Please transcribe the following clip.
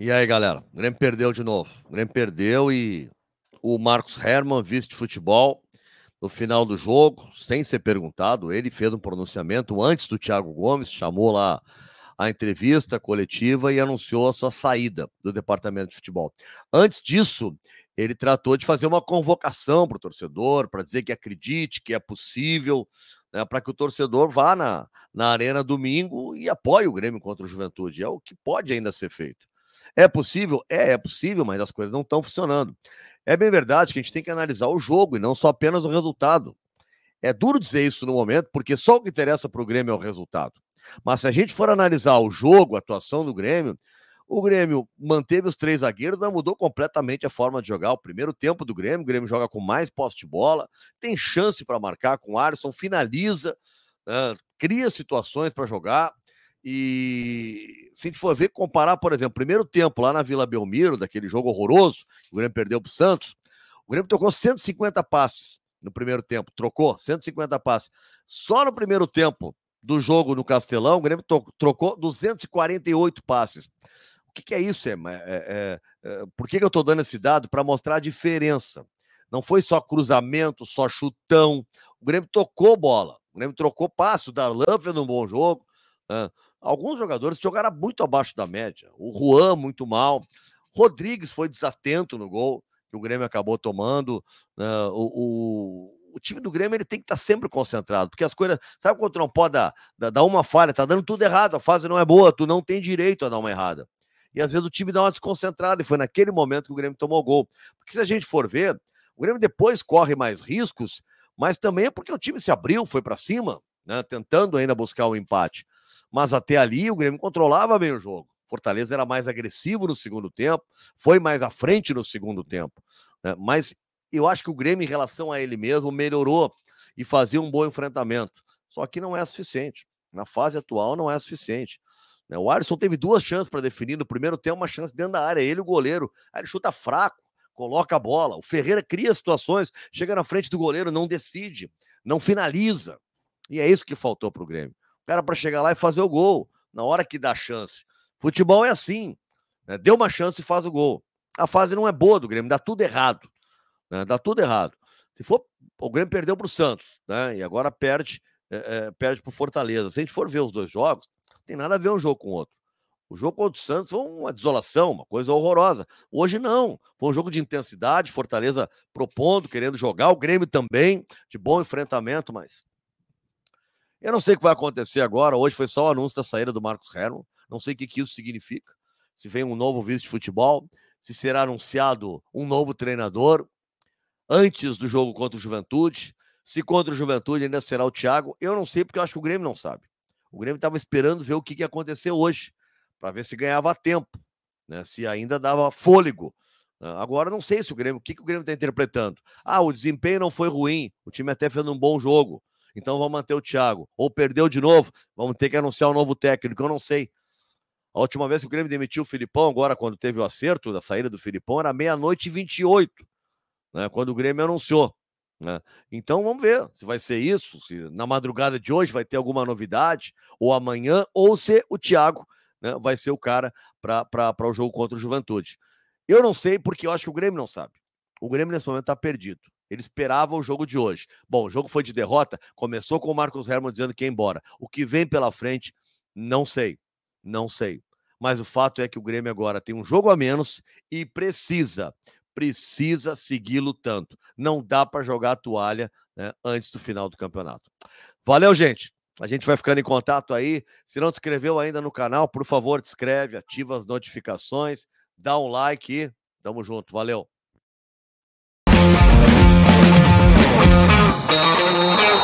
E aí, galera? O Grêmio perdeu de novo. O Grêmio perdeu e o Marcos Herman, vice de futebol, no final do jogo, sem ser perguntado, ele fez um pronunciamento antes do Thiago Gomes, chamou lá a entrevista coletiva e anunciou a sua saída do departamento de futebol. Antes disso, ele tratou de fazer uma convocação para o torcedor, para dizer que acredite, que é possível, né, para que o torcedor vá na, na arena domingo e apoie o Grêmio contra o Juventude. É o que pode ainda ser feito. É possível? É, é possível, mas as coisas não estão funcionando. É bem verdade que a gente tem que analisar o jogo e não só apenas o resultado. É duro dizer isso no momento, porque só o que interessa para o Grêmio é o resultado. Mas se a gente for analisar o jogo, a atuação do Grêmio, o Grêmio manteve os três zagueiros, mas mudou completamente a forma de jogar. O primeiro tempo do Grêmio, o Grêmio joga com mais posse de bola, tem chance para marcar com o Alisson, finaliza, uh, cria situações para jogar. E se a gente for ver, comparar, por exemplo, primeiro tempo lá na Vila Belmiro, daquele jogo horroroso, o Grêmio perdeu para o Santos, o Grêmio tocou 150 passes no primeiro tempo, trocou 150 passes. Só no primeiro tempo do jogo no Castelão, o Grêmio trocou 248 passes. O que, que é isso, é, é, é, é, por que, que eu estou dando esse dado? Para mostrar a diferença. Não foi só cruzamento, só chutão. O Grêmio tocou bola. O Grêmio trocou passe. O Darlan fez um bom jogo. Né? Alguns jogadores jogaram muito abaixo da média. O Juan, muito mal. Rodrigues foi desatento no gol, que o Grêmio acabou tomando. Né? O, o, o, time do Grêmio ele tem que estar tá sempre concentrado, porque as coisas. Sabe quando tu não pode dar, dar uma falha? Tá dando tudo errado, a fase não é boa, tu não tem direito a dar uma errada. E às vezes o time dá uma desconcentrada, e foi naquele momento que o Grêmio tomou o gol. Porque se a gente for ver, o Grêmio depois corre mais riscos, mas também é porque o time se abriu, foi para cima, né, tentando ainda buscar o um empate mas até ali o Grêmio controlava bem o jogo. Fortaleza era mais agressivo no segundo tempo, foi mais à frente no segundo tempo. Né? Mas eu acho que o Grêmio, em relação a ele mesmo, melhorou e fazia um bom enfrentamento. Só que não é suficiente. Na fase atual, não é suficiente. Né? O Alisson teve duas chances para definir. No primeiro tem uma chance dentro da área, ele o goleiro. Aí ele chuta fraco, coloca a bola. O Ferreira cria situações, chega na frente do goleiro, não decide, não finaliza. E é isso que faltou para o Grêmio cara para chegar lá e fazer o gol na hora que dá chance. Futebol é assim, né? deu uma chance e faz o gol. A fase não é boa do Grêmio, dá tudo errado, né? dá tudo errado. Se for, o Grêmio perdeu para o Santos, né? E agora perde, é, é, perde para o Fortaleza. Se a gente for ver os dois jogos, não tem nada a ver um jogo com o outro. O jogo contra o Santos foi uma desolação, uma coisa horrorosa. Hoje não. Foi um jogo de intensidade, Fortaleza propondo, querendo jogar, o Grêmio também, de bom enfrentamento, mas eu não sei o que vai acontecer agora. Hoje foi só o anúncio da saída do Marcos Herman. Não sei o que, que isso significa. Se vem um novo vice de futebol, se será anunciado um novo treinador antes do jogo contra o Juventude. Se contra o Juventude ainda será o Thiago, eu não sei porque eu acho que o Grêmio não sabe. O Grêmio estava esperando ver o que, que aconteceu hoje, para ver se ganhava tempo, né? se ainda dava fôlego. Ah, agora não sei se o Grêmio, o que, que o Grêmio está interpretando. Ah, o desempenho não foi ruim, o time até fez um bom jogo então vamos manter o Thiago. Ou perdeu de novo, vamos ter que anunciar um novo técnico, eu não sei. A última vez que o Grêmio demitiu o Filipão, agora quando teve o acerto da saída do Filipão, era meia-noite e 28, né, quando o Grêmio anunciou. Né? Então vamos ver se vai ser isso, se na madrugada de hoje vai ter alguma novidade, ou amanhã, ou se o Thiago né, vai ser o cara para o jogo contra o Juventude. Eu não sei, porque eu acho que o Grêmio não sabe. O Grêmio nesse momento está perdido. Ele esperava o jogo de hoje. Bom, o jogo foi de derrota, começou com o Marcos Herman dizendo que ia embora. O que vem pela frente, não sei. Não sei. Mas o fato é que o Grêmio agora tem um jogo a menos e precisa, precisa seguir lutando. Não dá para jogar a toalha né, antes do final do campeonato. Valeu, gente. A gente vai ficando em contato aí. Se não se inscreveu ainda no canal, por favor, inscreve, ativa as notificações, dá um like e tamo junto. Valeu. Thank you.